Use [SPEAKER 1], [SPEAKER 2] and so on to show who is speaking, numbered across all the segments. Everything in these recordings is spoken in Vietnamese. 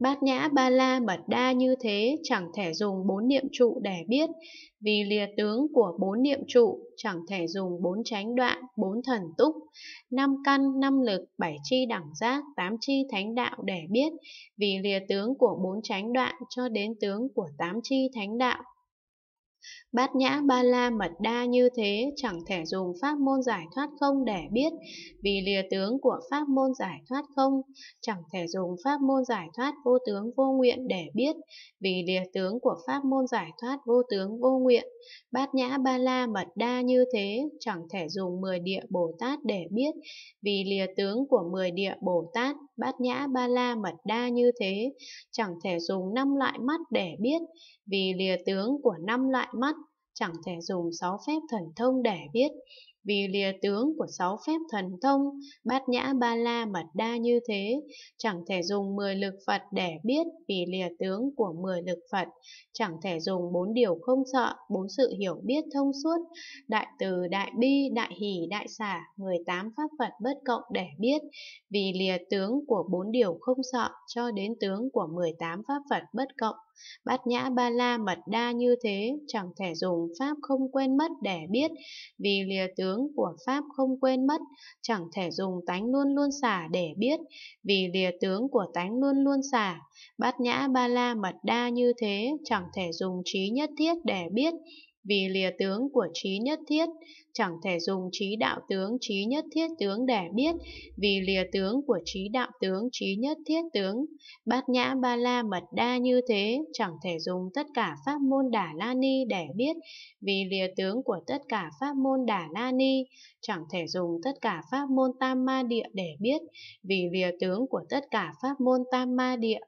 [SPEAKER 1] Bát nhã ba la mật đa như thế chẳng thể dùng bốn niệm trụ để biết, vì lìa tướng của bốn niệm trụ chẳng thể dùng bốn tránh đoạn, bốn thần túc, năm căn, năm lực, bảy chi đẳng giác, tám chi thánh đạo để biết, vì lìa tướng của bốn tránh đoạn cho đến tướng của tám chi thánh đạo Bát nhã ba la mật đa như thế chẳng thể dùng pháp môn giải thoát không để biết, vì lìa tướng của pháp môn giải thoát không, chẳng thể dùng pháp môn giải thoát vô tướng vô nguyện để biết, vì lìa tướng của pháp môn giải thoát vô tướng vô nguyện. Bát nhã ba la mật đa như thế chẳng thể dùng mười địa Bồ Tát để biết, vì lìa tướng của mười địa Bồ Tát, bát nhã ba la mật đa như thế, chẳng thể dùng năm loại mắt để biết, vì lìa tướng của năm loại mắt, chẳng thể dùng sáu phép thần thông để biết, vì lìa tướng của sáu phép thần thông, bát nhã ba la mật đa như thế, chẳng thể dùng mười lực Phật để biết vì lìa tướng của mười lực Phật, chẳng thể dùng bốn điều không sợ, bốn sự hiểu biết thông suốt, đại từ, đại bi, đại hỷ, đại xả, mười tám pháp Phật bất cộng để biết, vì lìa tướng của bốn điều không sợ cho đến tướng của mười tám pháp Phật bất cộng Bát nhã ba la mật đa như thế, chẳng thể dùng pháp không quên mất để biết, vì lìa tướng tướng của Pháp không quên mất, chẳng thể dùng tánh luôn luôn xả để biết, vì lìa tướng của tánh luôn luôn xả. Bát nhã ba la mật đa như thế, chẳng thể dùng trí nhất thiết để biết, vì lìa tướng của trí nhất thiết, chẳng thể dùng trí đạo tướng trí nhất thiết tướng để biết, vì lìa tướng của trí đạo tướng trí nhất thiết tướng. Bát nhã ba la mật đa như thế, chẳng thể dùng tất cả pháp môn đà la ni để biết, vì lìa tướng của tất cả pháp môn đà la ni, chẳng thể dùng tất cả pháp môn tam ma địa để biết, vì lìa tướng của tất cả pháp môn tam ma địa.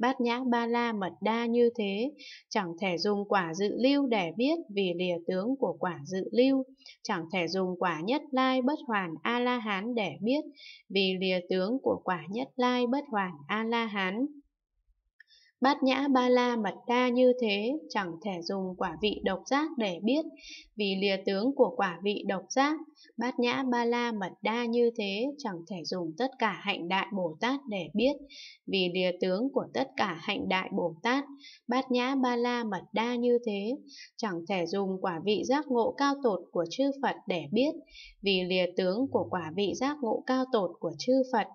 [SPEAKER 1] Bát nhã ba la mật đa như thế, chẳng thể dùng quả dự lưu để biết vì lìa tướng của quả dự lưu, chẳng thể dùng quả nhất lai bất hoàn A-la-hán để biết vì lìa tướng của quả nhất lai bất hoàn A-la-hán. Bát nhã ba la mật đa như thế, chẳng thể dùng quả vị độc giác để biết, vì lìa tướng của quả vị độc giác. Bát nhã ba la mật đa như thế, chẳng thể dùng tất cả hạnh đại Bồ Tát để biết, vì lìa tướng của tất cả hạnh đại Bồ Tát. Bát nhã ba la mật đa như thế, chẳng thể dùng quả vị giác ngộ cao tột của chư Phật để biết, vì lìa tướng của quả vị giác ngộ cao tột của chư Phật.